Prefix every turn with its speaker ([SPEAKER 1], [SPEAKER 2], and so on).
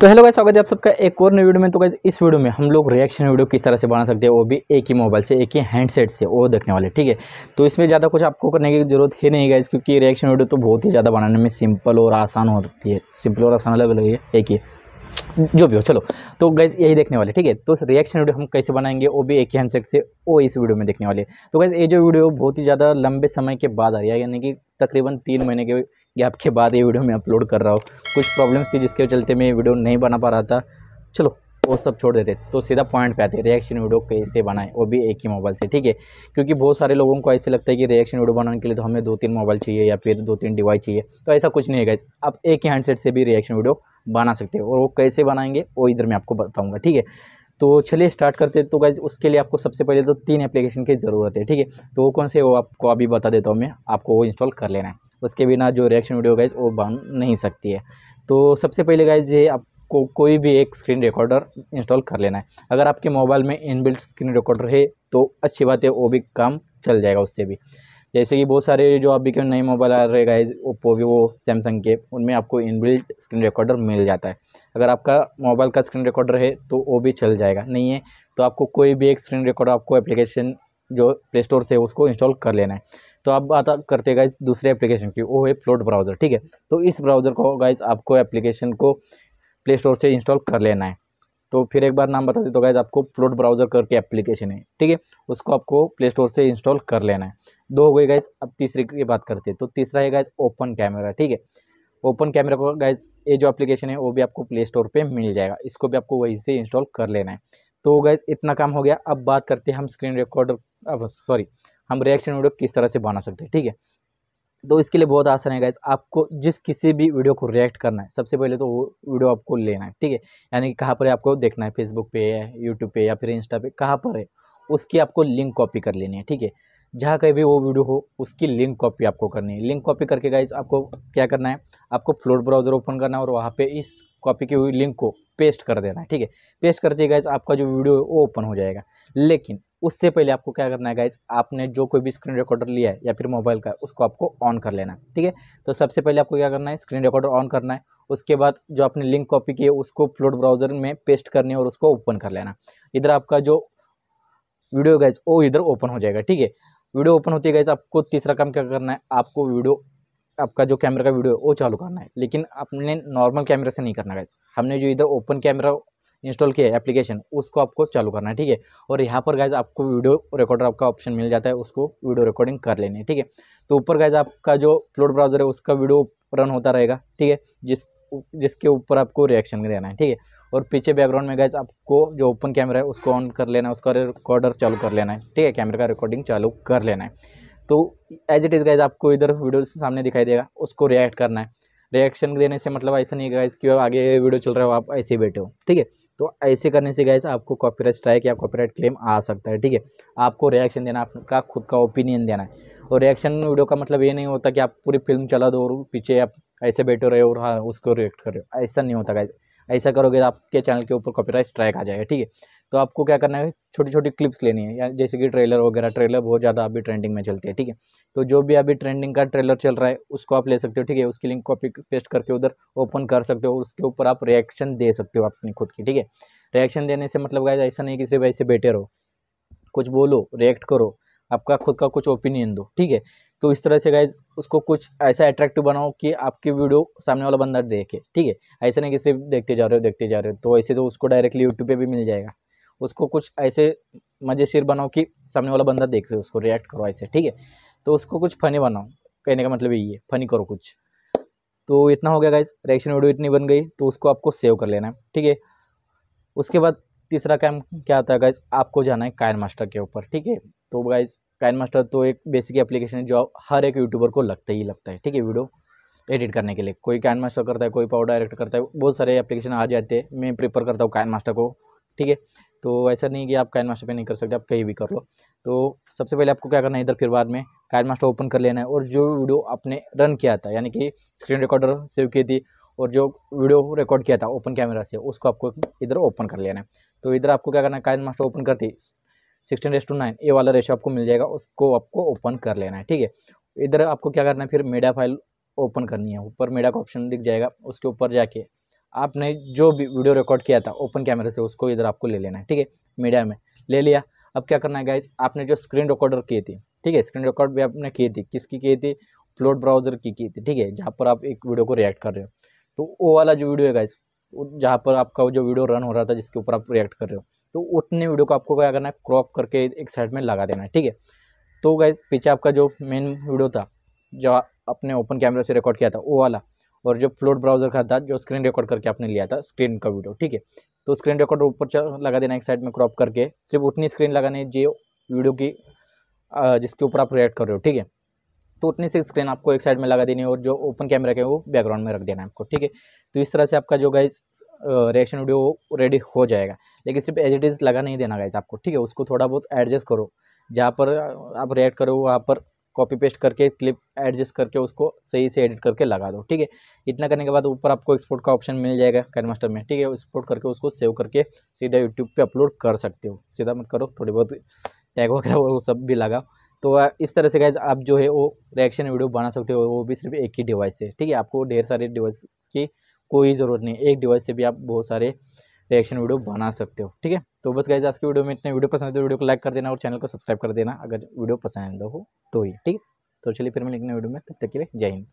[SPEAKER 1] तो hello guys स्वागत है आप सबका एक और नई वीडियो में तो गाइस इस वीडियो में हम लोग रिएक्शन वीडियो किस तरह से बना सकते हैं वो भी एक ही मोबाइल से एक ही हैंडसेट से वो देखने वाले ठीक है तो इसमें ज़्यादा कुछ आपको करने की जरूरत है नहीं गाइस क्योंकि रिएक्शन वीडियो तो बहुत ही ज़्यादा बनाने में सिंपल और आसान होती है सिंपल और आसान अलग है एक ही जो भी हो चलो तो गैस यही देखने वाले ठीक है तो रिएक्शन वीडियो हम कैसे बनाएंगे वो भी एक ही हैंडसेट से वो इस वीडियो में देखने वाले तो गैस ये जो वीडियो बहुत ही ज़्यादा लंबे समय के बाद आ रही है यानी कि तकरीबन तीन महीने के गैप के बाद ये वीडियो मैं अपलोड कर रहा हूँ कुछ प्रॉब्लम्स थी जिसके चलते मैं ये वीडियो नहीं बना पा रहा था चलो वो सब छोड़ देते तो सीधा पॉइंट पे आते रिएक्शन वीडियो कैसे बनाए वो भी एक ही मोबाइल से ठीक है क्योंकि बहुत सारे लोगों को ऐसे लगता है कि रिएक्शन वीडियो बनाने के लिए तो हमें दो तीन मोबाइल चाहिए या फिर दो तीन डिवाइस चाहिए तो ऐसा कुछ नहीं है आप एक ही हैंडसेट से भी रिएक्शन वीडियो बना सकते हो और वो कैसे बनाएंगे वो इधर मैं आपको बताऊँगा ठीक है तो चलिए स्टार्ट करते हैं तो गाइज उसके लिए आपको सबसे पहले तो तीन एप्लीकेशन की ज़रूरत है ठीक है तो वो कौन से वो आपको अभी बता देता हूँ मैं आपको वो इंस्टॉल कर लेना है उसके बिना जो रिएक्शन वीडियो गाइज वो बन नहीं सकती है तो सबसे पहले गाइज ये आपको कोई भी एक स्क्रीन रिकॉर्डर इंस्टॉल कर लेना है अगर आपके मोबाइल में इनबिल्ट स्क्रीन रिकॉर्डर है तो अच्छी बात है वो भी काम चल जाएगा उससे भी जैसे कि बहुत सारे जो अभी के नए मोबाइल आ रहे गाइज ओप्पो वो सैमसंग के उनमें आपको इनबिल्ट स्क्रीन रिकॉर्डर मिल जाता है अगर आपका मोबाइल का स्क्रीन रिकॉर्डर है तो वो भी चल जाएगा नहीं है तो आपको कोई भी एक स्क्रीन रिकॉर्डर आपको एप्लीकेशन जो प्ले स्टोर से उसको इंस्टॉल कर लेना है तो आप बात करते हैं गाइज दूसरे एप्लीकेशन की वो है फ्लोट ब्राउज़र ठीक है तो इस ब्राउज़र को गाइज आपको एप्लीकेशन को प्ले स्टोर से इंस्टॉल कर लेना है तो फिर एक बार नाम बता दें तो गाइज आपको फ्लोट ब्राउज़र करके एप्लीकेशन है ठीक है उसको आपको प्ले स्टोर से इंस्टॉल कर लेना है दो हो गए गाइज अब तीसरी की बात करते हैं तो तीसरा है गाइज ओपन कैमरा ठीक है ओपन कैमरा को गाइज ये जो एप्लीकेशन है वो भी आपको प्ले स्टोर पर मिल जाएगा इसको भी आपको वहीं से इंस्टॉल कर लेना है तो गाइज इतना काम हो गया अब बात करते हैं हम स्क्रीन रिकॉर्डर अब सॉरी हम रिएक्शन वीडियो किस तरह से बना सकते हैं ठीक है तो इसके लिए बहुत आसान है गाइज आपको जिस किसी भी वीडियो को रिएक्ट करना है सबसे पहले तो वो वीडियो आपको लेना है ठीक है यानी कि कहाँ पर आपको देखना है फेसबुक पे या यूट्यूब पे या फिर इंस्टा पे कहाँ पर है उसकी आपको लिंक कॉपी कर लेनी है ठीक है जहाँ कहीं भी वो वीडियो हो उसकी लिंक कॉपी आपको करनी है लिंक कॉपी करके गाइज आपको क्या करना है आपको फ्लोट ब्राउज़र ओपन करना है और वहाँ पर इस कॉपी की हुई लिंक को पेस्ट कर देना है ठीक है पेस्ट करते गाइज आपका जो वीडियो है वो ओपन हो जाएगा लेकिन उससे पहले आपको क्या करना है गाइज आपने जो कोई भी स्क्रीन रिकॉर्डर लिया है या फिर मोबाइल का उसको आपको ऑन कर लेना ठीक है तो सबसे पहले आपको क्या करना है स्क्रीन रिकॉर्डर ऑन करना है उसके बाद जो आपने लिंक कॉपी की है उसको फ्लोड ब्राउजर में पेस्ट करनी है और उसको ओपन कर लेना इधर आपका जो वीडियो गाइज वो इधर ओपन हो जाएगा ठीक है वीडियो ओपन होती है गाइज आपको तीसरा काम क्या करना है आपको वीडियो आपका जो कैमरा का वीडियो है वो चालू करना है लेकिन आपने नॉर्मल कैमरे से नहीं करना गाइज हमने जो इधर ओपन कैमरा इंस्टॉल किया है एप्लीकेशन उसको आपको चालू करना है ठीक है और यहाँ पर गाइज आपको वीडियो रिकॉर्डर आपका ऑप्शन मिल जाता है उसको वीडियो रिकॉर्डिंग कर लेनी है ठीक है तो ऊपर गाइज आपका जो फ्लोड ब्राउजर है उसका वीडियो रन होता रहेगा ठीक है जिस जिसके ऊपर आपको रिएक्शन देना है ठीक है और पीछे बैकग्राउंड में गायज आपको जो ओपन कैमरा है उसको ऑन कर लेना है उसका रिकॉर्डर चालू कर लेना है ठीक है कैमरे का रिकॉर्डिंग चालू कर लेना है तो एज इट इज़ गाइज आपको इधर वीडियो सामने दिखाई देगा उसको रिएक्ट करना है रिएक्शन देने से मतलब ऐसा नहीं है गाइज कि आगे वीडियो चल रहा हो आप ऐसे ही बैठे हो ठीक है तो ऐसे करने से गैस आपको कॉपीराइट स्ट्राइक या कॉपीराइट क्लेम आ सकता है ठीक है आपको रिएक्शन देना आपका खुद का ओपिनियन देना है और रिएक्शन वीडियो का मतलब ये नहीं होता कि आप पूरी फिल्म चला दो और पीछे आप ऐसे बैठे रहे और हाँ उसको रिएक्ट कर रहे हो ऐसा नहीं होता गैस ऐसा करोगे तो आपके चैनल के ऊपर कॉपीराइट स्ट्राइक आ जाएगा ठीक है तो आपको क्या करना है छोटी छोटी क्लिप्स लेनी है जैसे कि ट्रेलर वगैरह ट्रेलर बहुत ज़्यादा अभी ट्रेंडिंग में चलती है ठीक है तो जो भी अभी ट्रेंडिंग का ट्रेलर चल रहा है उसको आप ले सकते हो ठीक है उसकी लिंक कॉपी पेस्ट करके उधर ओपन कर सकते हो उसके ऊपर आप रिएक्शन दे सकते हो अपनी खुद की ठीक है रिएक्शन देने से मतलब गाय ऐसा नहीं कि सिर्फ ऐसे बैठे रहो कुछ बोलो रिएक्ट करो आपका खुद का कुछ ओपिनियन दो ठीक है तो इस तरह से गाइज उसको कुछ ऐसा अट्रैक्टिव बनाओ कि आपकी वीडियो सामने वाला बंदा देखे ठीक है ऐसा नहीं कि सिर्फ देखते जा रहे हो देखते जा रहे हो तो ऐसे तो उसको डायरेक्टली यूट्यूब पे भी मिल जाएगा उसको कुछ ऐसे मजे सिर बनाओ कि सामने वाला बंदा देखे उसको रिएक्ट करो ऐसे ठीक है तो उसको कुछ फनी बनाओ कहने का मतलब यही है फनी करो कुछ तो इतना हो गया गाइज रिएक्शन वीडियो इतनी बन गई तो उसको आपको सेव कर लेना है ठीक है उसके बाद तीसरा काम क्या आता है गाइज आपको जाना है कायन मास्टर के ऊपर ठीक है तो गाइज कायन मास्टर तो एक बेसिक एप्लीकेशन है जो हर एक यूट्यूबर को लगता ही लगता है ठीक है वीडियो एडिट करने के लिए कोई कायन मास्टर करता है कोई पावर डायरेक्ट करता है बहुत सारे एप्लीकेशन आ जाते हैं मैं प्रिफर करता हूँ कायन मास्टर को ठीक है तो ऐसा नहीं कि आप काइन मास्टर पर नहीं कर सकते आप कहीं भी कर लो तो सबसे पहले आपको क्या करना है इधर फिर बाद में काइन मास्टर ओपन कर लेना है और जो वीडियो आपने रन किया था यानी कि स्क्रीन रिकॉर्डर सेव की थी और जो वीडियो रिकॉर्ड किया था ओपन कैमरा से उसको आपको इधर ओपन कर लेना है तो इधर आपको क्या करना है काइन मास्टर ओपन करती सिक्सटीन रेस टू नाइन ए वाला रेशो आपको मिल जाएगा उसको आपको ओपन कर लेना है ठीक है इधर आपको क्या करना है फिर मीडिया फाइल ओपन करनी है ऊपर मीडिया का ऑप्शन दिख जाएगा उसके ऊपर जाके आपने जो भी वीडियो रिकॉर्ड किया था ओपन कैमरे से उसको इधर आपको ले लेना है ठीक है मीडिया में ले लिया अब क्या करना है गाइज आपने जो स्क्रीन रिकॉर्डर की थी ठीक है स्क्रीन रिकॉर्ड भी आपने की थी किसकी की थी फ्लोट ब्राउज़र की की थी ठीक है जहाँ पर आप एक वीडियो को रिएक्ट कर रहे हो तो वो वाला जो वीडियो है गाइज जहाँ पर आपका जो वीडियो रन हो रहा था जिसके ऊपर आप रिएक्ट कर रहे हो तो उतने वीडियो को आपको क्या करना है क्रॉप करके एक साइड में लगा देना है ठीक है तो गाइज पीछे आपका जो मेन वीडियो था जो अपने ओपन कैमरे से रिकॉर्ड किया था वो वाला और जो फ्लोट ब्राउजर का था जो स्क्रीन रिकॉर्ड करके आपने लिया था स्क्रीन का वीडियो ठीक है तो स्क्रीन रिकॉर्ड ऊपर लगा देना एक साइड में क्रॉप करके सिर्फ उतनी स्क्रीन लगानी जो वीडियो की जिसके ऊपर आप रिएक्ट कर रहे हो ठीक है तो उतनी सी स्क्रीन आपको एक साइड में लगा देनी है और जो ओपन कैमरा के वो बैकग्राउंड में रख देना है आपको ठीक है तो इस तरह से आपका जो गाइज रिएक्शन वीडियो रेडी हो जाएगा लेकिन सिर्फ एज इट इज़ लगा नहीं देना गाइज आपको ठीक है उसको थोड़ा बहुत एडजस्ट करो जहाँ पर आप रिएक्ट करो वहाँ पर कॉपी पेस्ट करके क्लिप एडजस्ट करके उसको सही से एडिट करके लगा दो ठीक है इतना करने के बाद ऊपर आपको एक्सपोर्ट का ऑप्शन मिल जाएगा कैन मास्टर में ठीक है एक्सपोर्ट करके उसको सेव करके सीधा यूट्यूब पे अपलोड कर सकते हो सीधा मत करो थोड़ी बहुत टैग वगैरह वो सब भी लगाओ तो इस तरह से गैज आप जो है वो रिएक्शन वीडियो बना सकते हो वो भी सिर्फ एक ही डिवाइस से ठीक है आपको ढेर सारे डिवाइस की कोई ज़रूरत नहीं एक डिवाइस से भी आप बहुत सारे रिएक्शन वीडियो बना सकते हो ठीक है तो बस गाइज आज की वीडियो में इतने वीडियो पसंद है तो वीडियो को लाइक कर देना और चैनल को सब्सक्राइब कर देना अगर वीडियो पसंद हो तो ही ठीक तो चलिए फिर मैं लिखने वीडियो में तब तक के लिए जय हिंद